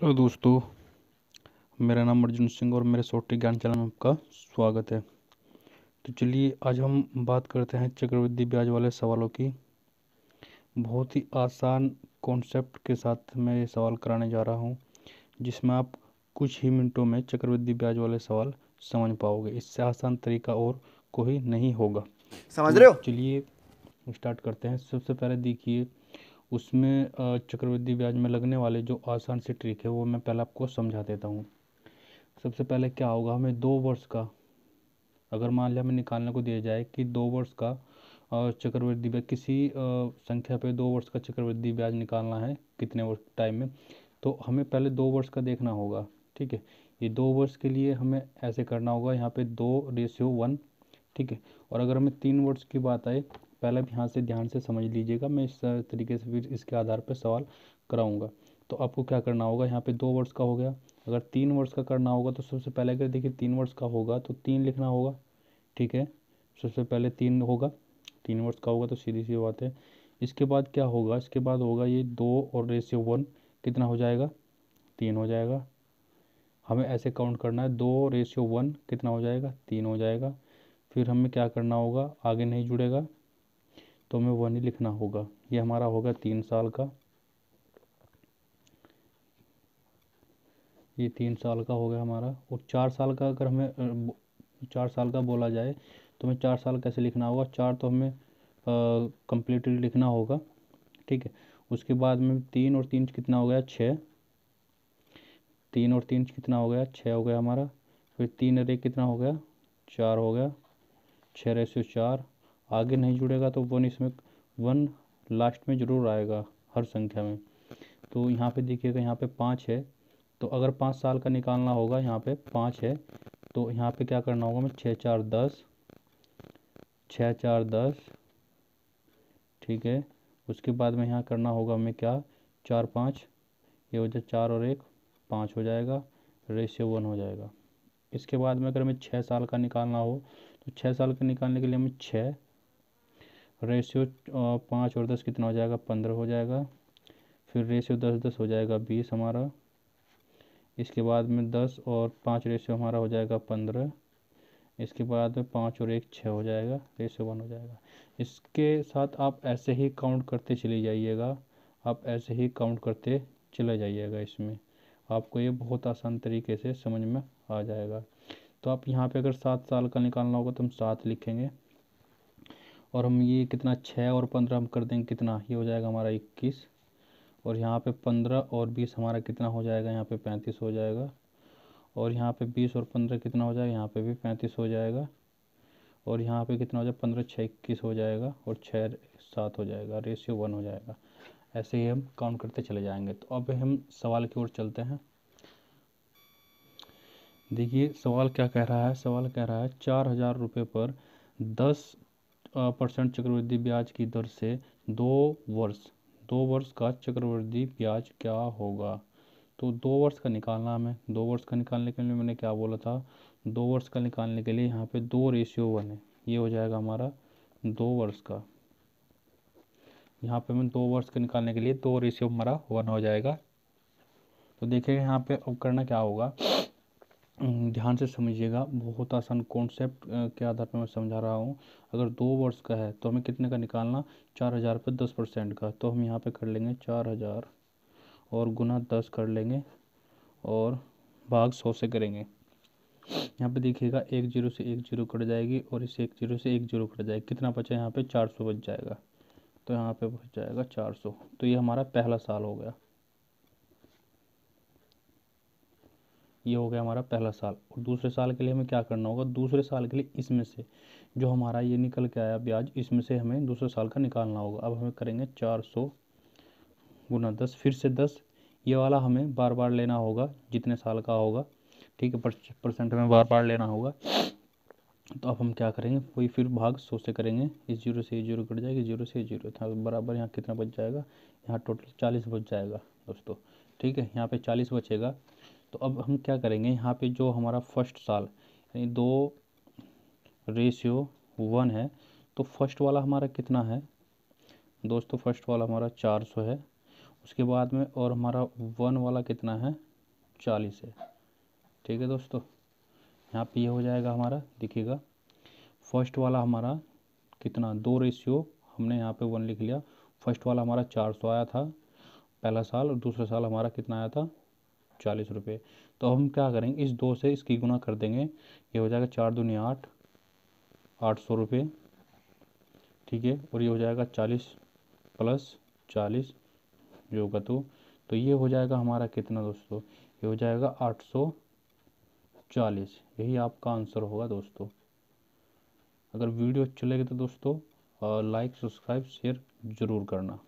hello दोस्तों मेरा नाम अर्जुन सिंह और मेरे सोटी ज्ञान चैनल में आपका स्वागत है तो चलिए आज हम बात करते हैं चक्रवृद्धि ब्याज वाले सवालों की बहुत ही आसान कॉन्सेप्ट के साथ मैं ये सवाल कराने जा रहा हूँ जिसमें आप कुछ ही मिनटों में चक्रवृद्धि ब्याज वाले सवाल समझ पाओगे इससे आसान तरीका और कोई नहीं होगा समझ रहे हो तो चलिए स्टार्ट करते हैं सबसे पहले देखिए उसमें चक्रवृद्धि ब्याज में लगने वाले जो आसान से ट्रिक है वो मैं पहले आपको समझा देता हूँ सबसे पहले क्या होगा हमें दो वर्ष का अगर मान लिया हमें निकालने को दिया जाए कि दो वर्ष का चक्रवृद्धि ब्याज किसी संख्या पे दो वर्ष का चक्रवृद्धि ब्याज निकालना है कितने वर्ष टाइम में तो हमें पहले दो वर्ष का देखना होगा ठीक है ये दो वर्ष के लिए हमें ऐसे करना होगा यहाँ पे दो रेशियो वन ठीक है और अगर हमें तीन वर्ष की बात आए पहले आप यहाँ से ध्यान से समझ लीजिएगा मैं इस तरीके से फिर इसके आधार पर सवाल कराऊँगा तो आपको क्या करना होगा यहाँ पे दो वर्ड्स का हो गया अगर तीन वर्ड्स का करना होगा तो सबसे पहले अगर देखिए तीन वर्ड्स का होगा तो तीन लिखना होगा ठीक है सबसे पहले तीन होगा तीन वर्ड्स का होगा तो सीधी सी बात है इसके बाद क्या होगा इसके बाद होगा ये दो और रेशियो वन कितना हो जाएगा तीन हो जाएगा हमें ऐसे काउंट करना है दो रेशियो वन कितना हो जाएगा तीन हो जाएगा फिर हमें क्या करना होगा आगे नहीं जुड़ेगा तो हमें वन ही लिखना होगा ये हमारा होगा तीन साल का ये तीन साल का हो गया हमारा और चार साल का अगर हमें चार साल का बोला जाए तो हमें चार साल कैसे लिखना होगा चार तो हमें कम्प्लीटली लिखना होगा ठीक है उसके बाद में तीन और तीन कितना हो गया छः तीन और तीन कितना हो गया छः हो गया हमारा फिर तीन और एक कितना हो गया चार हो गया छः रेसो चार आगे नहीं जुड़ेगा तो वन इसमें वन लास्ट में ज़रूर आएगा हर संख्या में तो यहाँ पे देखिएगा यहाँ पे पाँच है तो अगर पाँच साल का निकालना होगा यहाँ पे पाँच है तो यहाँ पे क्या करना होगा मैं छः चार दस छः चार दस ठीक है उसके बाद में यहाँ करना होगा हमें क्या चार पाँच ये हो जाए चार और एक पाँच हो जाएगा रेशियो वन हो जाएगा इसके बाद में अगर हमें छः साल का निकालना हो तो छः साल का निकालने के लिए हमें छः रेशियो पाँच और दस कितना हो जाएगा पंद्रह हो जाएगा फिर रेशियो दस दस हो जाएगा बीस हमारा इसके बाद में दस और पाँच रेशियो हमारा हो जाएगा पंद्रह इसके बाद में पाँच और एक छः हो जाएगा रेशियो वन हो जाएगा इसके साथ आप ऐसे ही काउंट करते चले जाइएगा आप ऐसे ही काउंट करते चले जाइएगा इसमें आपको ये बहुत आसान तरीके से समझ में आ जाएगा तो आप यहाँ पे अगर सात साल का निकालना होगा तो हम सात लिखेंगे और हम ये कितना छः और पंद्रह हम कर देंगे कितना ये हो जाएगा हमारा इक्कीस और यहाँ पे पंद्रह और बीस हमारा कितना हो जाएगा यहाँ पे पैंतीस हो जाएगा और यहाँ पे बीस और पंद्रह कितना हो जाएगा यहाँ पे भी पैंतीस हो जाएगा और यहाँ पे कितना हो जाएगा पंद्रह छः इक्कीस हो जाएगा और छः सात हो जाएगा रेशियो वन हो जाएगा ऐसे ही हम काउंट करते चले जाएंगे तो अब हम सवाल की ओर चलते हैं देखिए सवाल क्या कह रहा है सवाल कह रहा है चार हज़ार रुपये पर दस परसेंट चक्रवृद्धि ब्याज की दर से दो वर्ष दो वर्ष का चक्रवृद्धि ब्याज क्या होगा तो दो वर्ष का निकालना हमें दो वर्ष का निकालने के लिए मैंने क्या बोला था दो वर्ष का निकालने के लिए यहाँ पे दो रेशियो वन है ये हो जाएगा हमारा दो वर्ष का यहाँ पे मैं दो वर्ष के निकालने के लिए दो रेशियो हमारा वन हो जाएगा तो देखिए यहाँ पे अब करना क्या होगा ध्यान से समझिएगा बहुत आसान कॉन्सेप्ट के आधार पर मैं समझा रहा हूँ अगर दो वर्ष का है तो हमें कितने का निकालना चार हज़ार पर दस परसेंट का तो हम यहाँ पे कर लेंगे चार हज़ार और गुना दस कर लेंगे और भाग सौ से करेंगे यहाँ पे देखिएगा एक जीरो से एक जीरो कट जाएगी और इस एक जीरो से एक जीरो कट जाएगी कितना बचा यहाँ पर चार सौ बच जाएगा तो यहाँ पर बच जाएगा चार सौ तो ये हमारा पहला साल हो गया ये हो गया हमारा पहला साल और दूसरे साल के लिए हमें क्या करना होगा दूसरे साल के लिए इसमें से जो हमारा ये निकल के आया ब्याज इसमें से हमें दूसरे साल का निकालना होगा अब हमें करेंगे चार सौ गुना दस फिर से दस ये वाला हमें बार बार लेना होगा जितने साल का होगा ठीक है परसेंट में बार बार लेना होगा तो अब हम क्या करेंगे वही फिर भाग सौ से करेंगे इस जीरो से जीरो कट जाएगी जीरो से जीरो था तो बराबर यहाँ कितना बच जाएगा यहाँ टोटल चालीस बच जाएगा दोस्तों ठीक है यहाँ पे चालीस बचेगा तो अब हम क्या करेंगे यहाँ पे जो हमारा फर्स्ट साल यानी दो रेशियो वन है तो फर्स्ट वाला हमारा कितना है दोस्तों फर्स्ट वाला हमारा चार सौ है उसके बाद में और हमारा वन वाला कितना है चालीस है ठीक है दोस्तों यहाँ पे ये यह हो जाएगा हमारा दिखेगा फर्स्ट वाला हमारा कितना दो रेशियो हमने यहाँ पे वन लिख लिया फर्स्ट वाला हमारा चार सौ आया था पहला साल और दूसरा साल हमारा कितना आया था चालीस रुपये तो हम क्या करेंगे इस दो से इसकी गुना कर देंगे ये हो जाएगा चार दुनिया आठ आठ सौ रुपये ठीक है और ये हो जाएगा चालीस प्लस चालीस जो होगा तो तो ये हो जाएगा हमारा कितना दोस्तों ये हो जाएगा आठ सौ चालीस यही आपका आंसर होगा दोस्तों अगर वीडियो अच्छी लगे तो दोस्तों लाइक सब्सक्राइब शेयर ज़रूर करना